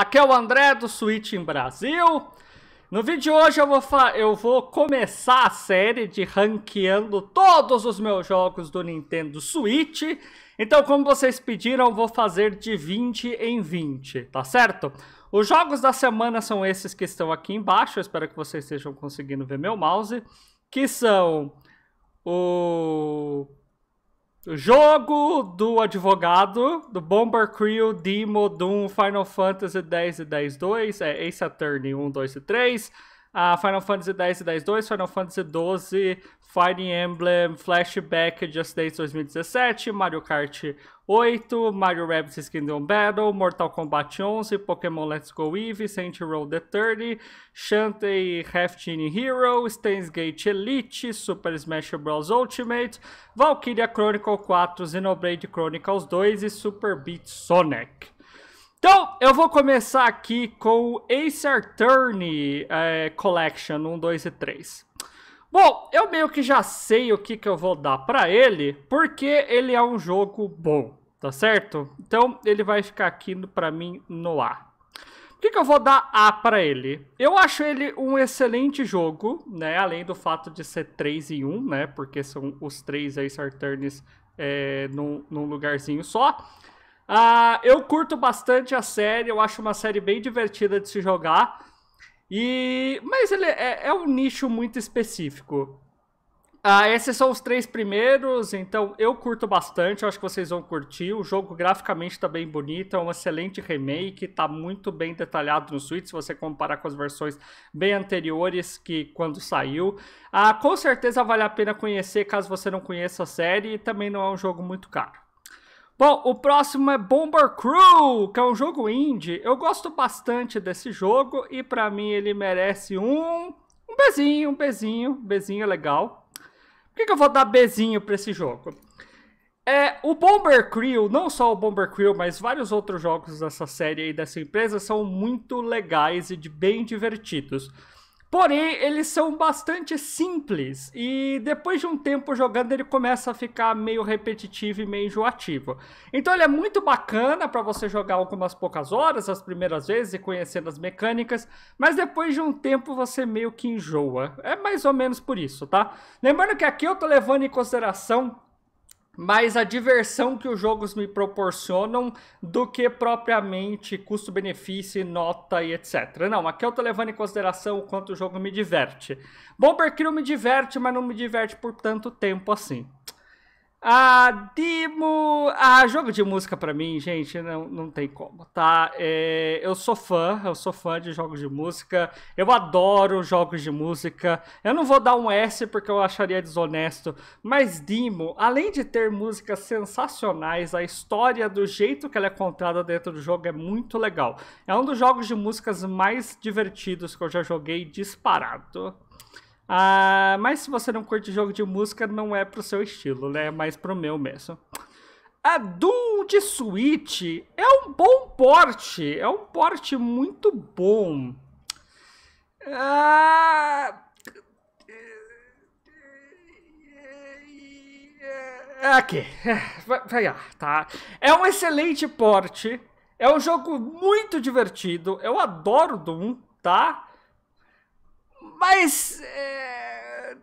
Aqui é o André do Switch em Brasil. No vídeo de hoje eu vou, eu vou começar a série de ranqueando todos os meus jogos do Nintendo Switch. Então, como vocês pediram, vou fazer de 20 em 20, tá certo? Os jogos da semana são esses que estão aqui embaixo. Eu espero que vocês estejam conseguindo ver meu mouse. Que são o Jogo do advogado do Bomber Creel Demo Doom Final Fantasy 10 e 10 2, é Ace Attorney 1, 2 e 3 a Final Fantasy X e X-2, Final Fantasy XII, Fire Emblem, Flashback Just Dance 2017, Mario Kart 8, Mario Rabbids Kingdom Battle, Mortal Kombat 11, Pokémon Let's Go Eevee, Saint Row The 30, Shantae Half-Genie Hero, Stains Gate Elite, Super Smash Bros. Ultimate, Valkyria Chronicle 4, Xenoblade Chronicles 2 e Super Beat Sonic. Então, eu vou começar aqui com Ace Attorney é, Collection 1, 2 e 3. Bom, eu meio que já sei o que, que eu vou dar para ele, porque ele é um jogo bom, tá certo? Então, ele vai ficar aqui para mim no A. O que, que eu vou dar A para ele? Eu acho ele um excelente jogo, né? Além do fato de ser 3 em 1, né? Porque são os três Ace Attorneys é, num, num lugarzinho só. Ah, eu curto bastante a série, eu acho uma série bem divertida de se jogar. E mas ele é, é um nicho muito específico. Ah, esses são os três primeiros, então eu curto bastante, eu acho que vocês vão curtir. O jogo graficamente está bem bonito, é um excelente remake, está muito bem detalhado no Switch, se você comparar com as versões bem anteriores que quando saiu. Ah, com certeza vale a pena conhecer, caso você não conheça a série, e também não é um jogo muito caro. Bom, o próximo é Bomber Crew, que é um jogo indie. Eu gosto bastante desse jogo e para mim ele merece um um bezinho, um bezinho, um bezinho é legal. Por que, que eu vou dar bezinho para esse jogo? É, o Bomber Crew, não só o Bomber Crew, mas vários outros jogos dessa série e dessa empresa são muito legais e de, bem divertidos. Porém, eles são bastante simples e depois de um tempo jogando ele começa a ficar meio repetitivo e meio enjoativo. Então ele é muito bacana para você jogar algumas poucas horas as primeiras vezes e conhecendo as mecânicas, mas depois de um tempo você meio que enjoa. É mais ou menos por isso, tá? Lembrando que aqui eu tô levando em consideração mais a diversão que os jogos me proporcionam do que propriamente custo-benefício, nota e etc. Não, aqui eu tô levando em consideração o quanto o jogo me diverte. Bom, porque não me diverte, mas não me diverte por tanto tempo assim. A Dimo, A ah, jogo de música para mim, gente, não, não tem como, tá? É, eu sou fã, eu sou fã de jogos de música. Eu adoro jogos de música. Eu não vou dar um S porque eu acharia desonesto. Mas Dimo, além de ter músicas sensacionais, a história do jeito que ela é contada dentro do jogo é muito legal. É um dos jogos de músicas mais divertidos que eu já joguei disparado. Ah, mas se você não curte jogo de música, não é pro seu estilo, né? É mais pro meu mesmo. A Doom de Switch é um bom porte, é um porte muito bom. Ah... Aqui, vai lá, tá? É um excelente porte, é um jogo muito divertido, eu adoro Doom, tá? mas é,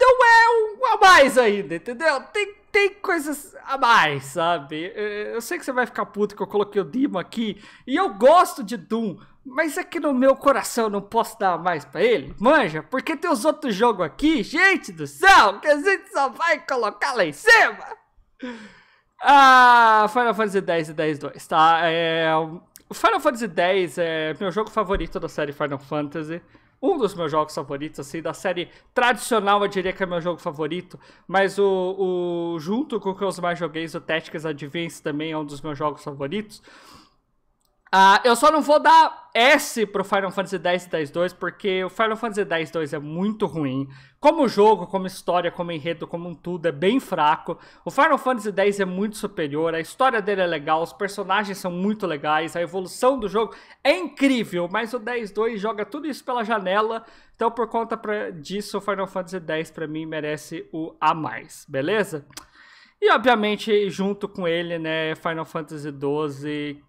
não é um a mais ainda, entendeu? Tem, tem coisas a mais, sabe? É, eu sei que você vai ficar puto que eu coloquei o Dima aqui, e eu gosto de Doom, mas é que no meu coração eu não posso dar mais para ele, manja, porque tem os outros jogos aqui, gente do céu, que a gente só vai colocar lá em cima. Ah, Final Fantasy X e X-2, tá? É, Final Fantasy X é meu jogo favorito da série Final Fantasy um dos meus jogos favoritos, assim, da série tradicional, eu diria que é meu jogo favorito, mas o, o junto com o que eu mais joguei, o Tactics Advance também é um dos meus jogos favoritos. Ah, eu só não vou dar S pro Final Fantasy X e X-2, porque o Final Fantasy X-2 é muito ruim. Como jogo, como história, como enredo, como um tudo, é bem fraco. O Final Fantasy X é muito superior, a história dele é legal, os personagens são muito legais, a evolução do jogo é incrível, mas o X-2 joga tudo isso pela janela. Então, por conta pra, disso, o Final Fantasy X, pra mim, merece o A+, beleza? E, obviamente, junto com ele, né, Final Fantasy XII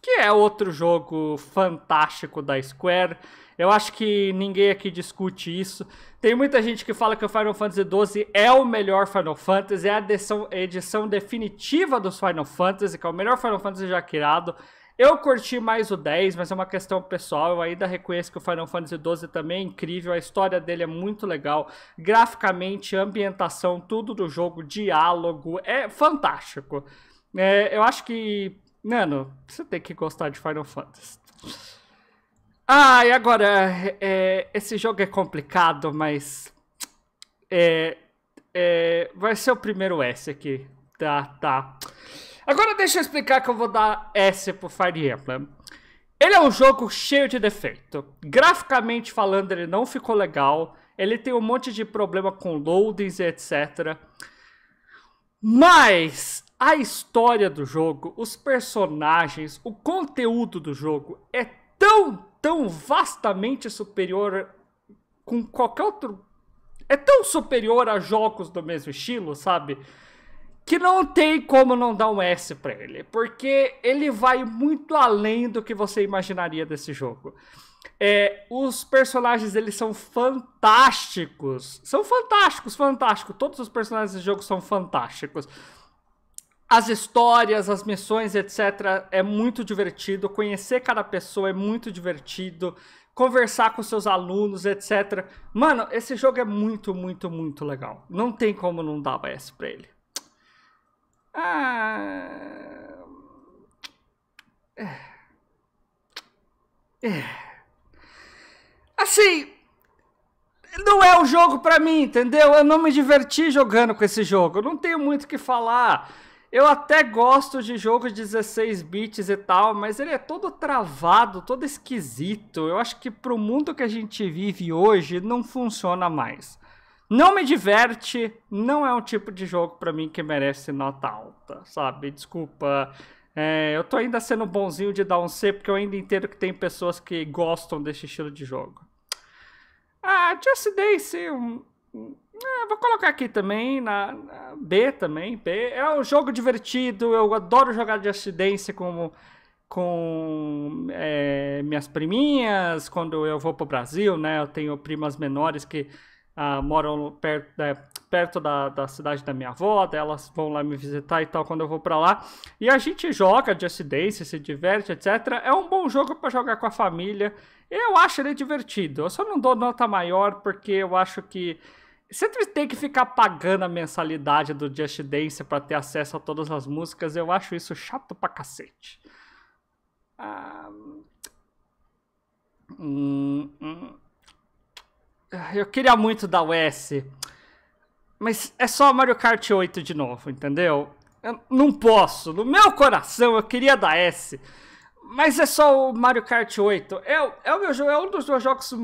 que é outro jogo fantástico da Square. Eu acho que ninguém aqui discute isso. Tem muita gente que fala que o Final Fantasy XII é o melhor Final Fantasy, é a edição, edição definitiva dos Final Fantasy, que é o melhor Final Fantasy já criado. Eu curti mais o 10, mas é uma questão pessoal. Eu ainda reconheço que o Final Fantasy XII também é incrível, a história dele é muito legal. Graficamente, ambientação, tudo do jogo, diálogo, é fantástico. É, eu acho que Mano, você tem que gostar de Final Fantasy. Ah, e agora, é, esse jogo é complicado, mas. É, é, vai ser o primeiro S aqui. Tá, tá. Agora deixa eu explicar que eu vou dar S pro Fire Emblem. Ele é um jogo cheio de defeito. Graficamente falando, ele não ficou legal. Ele tem um monte de problema com loadings e etc. Mas a história do jogo, os personagens, o conteúdo do jogo é tão, tão vastamente superior com qualquer outro. É tão superior a jogos do mesmo estilo, sabe? Que não tem como não dar um S pra ele. Porque ele vai muito além do que você imaginaria desse jogo. É, os personagens eles são fantásticos. São fantásticos, fantásticos. Todos os personagens do jogo são fantásticos. As histórias, as missões, etc. é muito divertido. Conhecer cada pessoa é muito divertido. Conversar com seus alunos, etc. Mano, esse jogo é muito, muito, muito legal. Não tem como não dar S pra ele. Ah... É. É assim, não é o jogo para mim, entendeu? Eu não me diverti jogando com esse jogo. Eu não tenho muito o que falar. Eu até gosto de jogo de 16 bits e tal, mas ele é todo travado, todo esquisito. Eu acho que pro mundo que a gente vive hoje não funciona mais. Não me diverte, não é um tipo de jogo para mim que merece nota alta, sabe? Desculpa. É, eu tô ainda sendo bonzinho de dar um C, porque eu ainda entendo que tem pessoas que gostam desse estilo de jogo. Ah, Just Dance. Um, ah, vou colocar aqui também, na, na, B também. B. É um jogo divertido, eu adoro jogar Just Dance como com é, minhas priminhas quando eu vou para o Brasil, né? Eu tenho primas menores que ah, moram perto, é, perto da, da cidade da minha avó, elas vão lá me visitar e tal quando eu vou para lá. E a gente joga Just Dance, se diverte, etc. É um bom jogo para jogar com a família. Eu acho ele divertido. Eu só não dou nota maior porque eu acho que sempre tem que ficar pagando a mensalidade do Just Dance para ter acesso a todas as músicas. Eu acho isso chato pra cacete. Ah, hum, hum, hum. Eu queria muito dar o S. Mas é só Mario Kart 8 de novo, entendeu? Eu não posso. No meu coração eu queria dar S. Mas é só o Mario Kart 8. É, é, o meu, é um dos meus jogos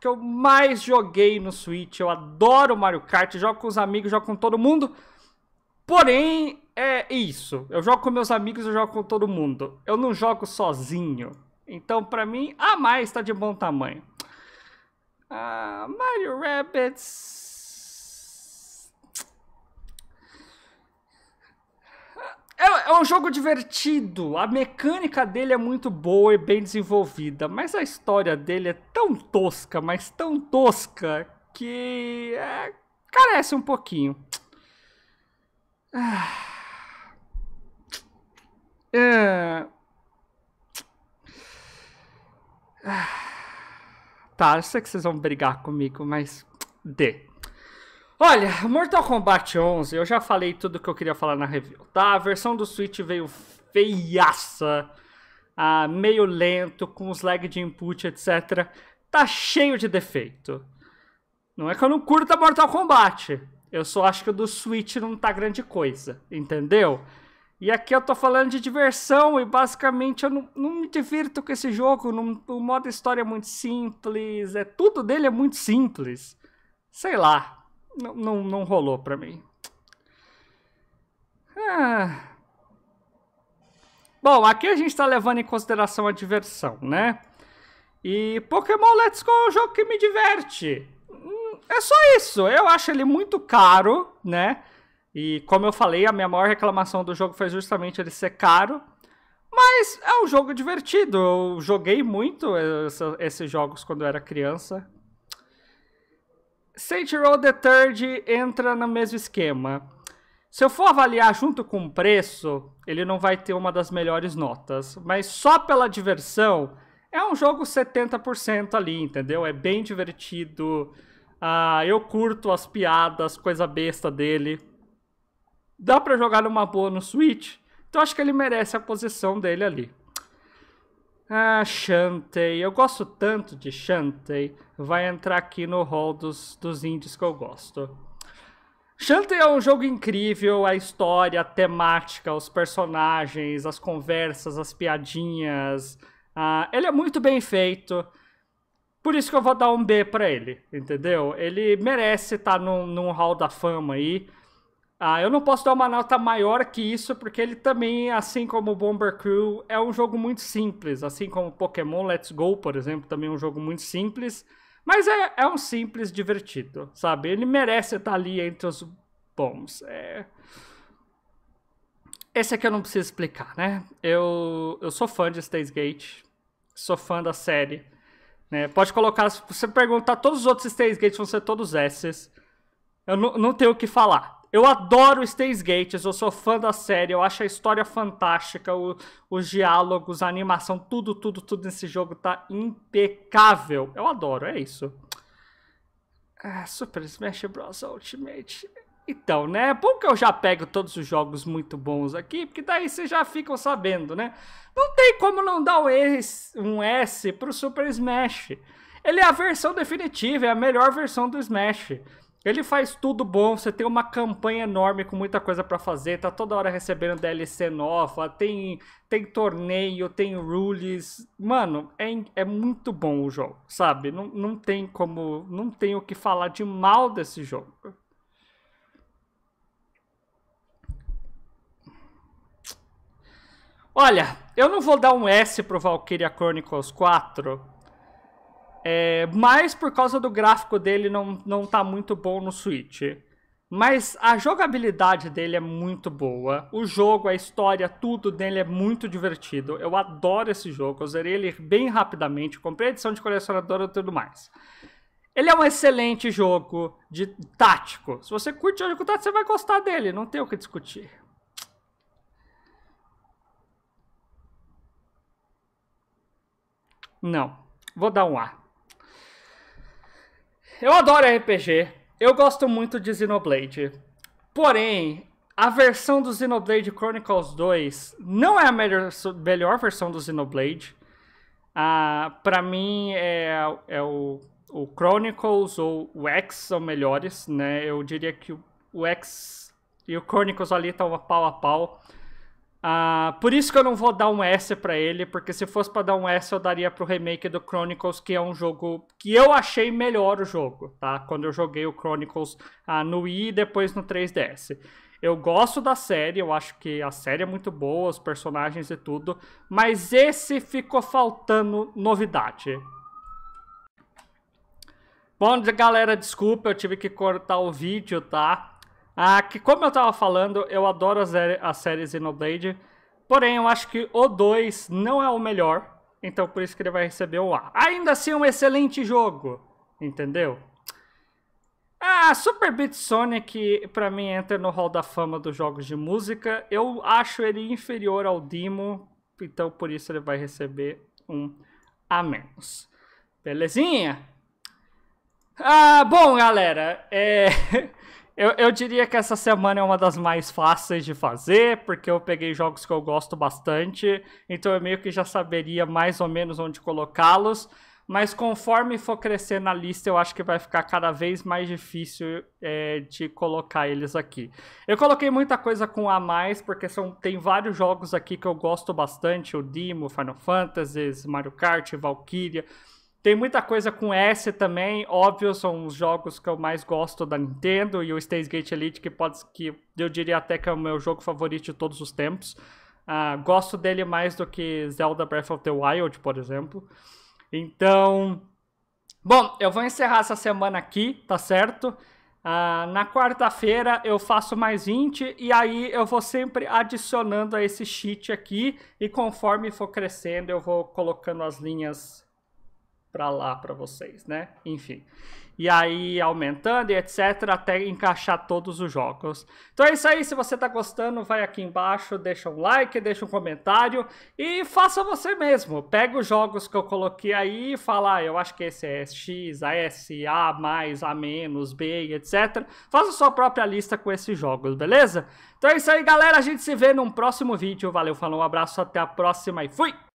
que eu mais joguei no Switch. Eu adoro Mario Kart, jogo com os amigos, jogo com todo mundo. Porém, é isso. Eu jogo com meus amigos, eu jogo com todo mundo. Eu não jogo sozinho. Então, pra mim, a mais tá de bom tamanho. Ah, Mario Rabbits É, é, um jogo divertido, a mecânica dele é muito boa e bem desenvolvida, mas a história dele é tão tosca, mas tão tosca, que é, carece um pouquinho. Ah. É... Ah. Tá, eu sei que vocês vão brigar comigo, mas dê. Olha, Mortal Kombat 11, eu já falei tudo que eu queria falar na review, tá? A versão do Switch veio feiaça, ah, meio lento, com os lag de input, etc. Tá cheio de defeito. Não é que eu não curta Mortal Kombat, eu só acho que o do Switch não tá grande coisa, entendeu? E aqui eu tô falando de diversão e basicamente eu não, não me divirto com esse jogo, não, o modo história é muito simples, é tudo dele é muito simples. Sei lá, não, não, rolou pra mim. Ah. Bom, aqui a gente está levando em consideração a diversão, né? E Pokémon Let's Go é um jogo que me diverte. Hum, é só isso. Eu acho ele muito caro, né? E como eu falei, a minha maior reclamação do jogo foi justamente ele ser caro. Mas é um jogo divertido. Eu joguei muito esses jogos quando eu era criança. Saint Row the Third entra no mesmo esquema. Se eu for avaliar junto com o preço, ele não vai ter uma das melhores notas. Mas só pela diversão, é um jogo 70% ali, entendeu? É bem divertido. Uh, eu curto as piadas, coisa besta dele. Dá para jogar numa boa no Switch. Então acho que ele merece a posição dele ali. Ah, Shantae, eu gosto tanto de Shantae, vai entrar aqui no hall dos, dos indies que eu gosto. Shantae é um jogo incrível, a história, a temática, os personagens, as conversas, as piadinhas. Ah, ele é muito bem feito, por isso que eu vou dar um B para ele, entendeu? Ele merece estar tá num, num hall da fama aí. Ah, eu não posso dar uma nota maior que isso, porque ele também, assim como o Bomber Crew, é um jogo muito simples. Assim como Pokémon Let's Go, por exemplo, também é um jogo muito simples. Mas é, é um simples divertido, sabe? Ele merece estar ali entre os bons. É... Esse aqui eu não preciso explicar, né? Eu, eu sou fã de Stays Gate, sou fã da série. Né? Pode colocar, se você perguntar, todos os outros Stays Gates vão ser todos esses. Eu não tenho o que falar eu adoro Stays Gates, eu sou fã da série, eu acho a história fantástica, o, os diálogos, a animação, tudo, tudo, tudo nesse jogo tá impecável. Eu adoro, é isso. Ah, Super Smash Bros. Ultimate. Então, né? É bom que eu já pego todos os jogos muito bons aqui, porque daí vocês já ficam sabendo, né? Não tem como não dar um S, um S pro Super Smash. Ele é a versão definitiva, é a melhor versão do Smash. Ele faz tudo bom, você tem uma campanha enorme com muita coisa para fazer, tá toda hora recebendo DLC nova, tem, tem torneio, tem rules. Mano, é, é muito bom o jogo, sabe? Não, não tem como. Não tem o que falar de mal desse jogo. Olha, eu não vou dar um S pro Valkyria Chronicles 4 é, mas por causa do gráfico dele não, não tá muito bom no Switch. Mas a jogabilidade dele é muito boa. O jogo, a história, tudo dele é muito divertido. Eu adoro esse jogo. Eu zerei ele bem rapidamente. Comprei a edição de colecionadora e tudo mais. Ele é um excelente jogo de tático. Se você curte jogo tático, você vai gostar dele. Não tem o que discutir. Não. Vou dar um A. Eu adoro RPG. Eu gosto muito de Xenoblade. Porém, a versão do Xenoblade Chronicles 2 não é a melhor, melhor versão do Xenoblade. Ah, para mim, é, é o, o, Chronicles ou o X são melhores, né? Eu diria que o, o X e o Chronicles ali estão pau a pau. Ah, por isso que eu não vou dar um S para ele, porque se fosse para dar um S eu daria pro remake do Chronicles, que é um jogo que eu achei melhor o jogo, tá? Quando eu joguei o Chronicles ah, no Wii e depois no 3DS. Eu gosto da série, eu acho que a série é muito boa, os personagens e tudo, mas esse ficou faltando novidade. Bom, galera, desculpa, eu tive que cortar o vídeo, tá? Ah, que, como eu tava falando, eu adoro a, série, a série Xenoblade. Porém, eu acho que o 2 não é o melhor. Então, por isso que ele vai receber um A. Ainda assim, é um excelente jogo. Entendeu? Ah, Super Beat Sonic, pra mim, entra no hall da fama dos jogos de música. Eu acho ele inferior ao Dimo. Então, por isso, ele vai receber um A menos. Belezinha? Ah, bom, galera. É. Eu, eu diria que essa semana é uma das mais fáceis de fazer, porque eu peguei jogos que eu gosto bastante, então eu meio que já saberia mais ou menos onde colocá-los. Mas conforme for crescer na lista, eu acho que vai ficar cada vez mais difícil é, de colocar eles aqui. Eu coloquei muita coisa com a mais, porque são, tem vários jogos aqui que eu gosto bastante: o Dimo, Final Fantasy, Mario Kart, Valkyria. Tem muita coisa com S também, óbvio, são os jogos que eu mais gosto da Nintendo e o Stage Gate Elite, que pode que eu diria até que é o meu jogo favorito de todos os tempos. Uh, gosto dele mais do que Zelda Breath of the Wild, por exemplo. Então, bom, eu vou encerrar essa semana aqui, tá certo? Uh, na quarta-feira eu faço mais 20 e aí eu vou sempre adicionando a esse cheat aqui e conforme for crescendo eu vou colocando as linhas para lá para vocês, né? Enfim. E aí aumentando e etc até encaixar todos os jogos. Então é isso aí, se você tá gostando, vai aqui embaixo, deixa um like, deixa um comentário e faça você mesmo. Pega os jogos que eu coloquei aí e fala, ah, eu acho que esse é X, AS, A+, A-, B, etc. Faça sua própria lista com esses jogos, beleza? Então é isso aí, galera, a gente se vê num próximo vídeo. Valeu, falou, um abraço, até a próxima e fui.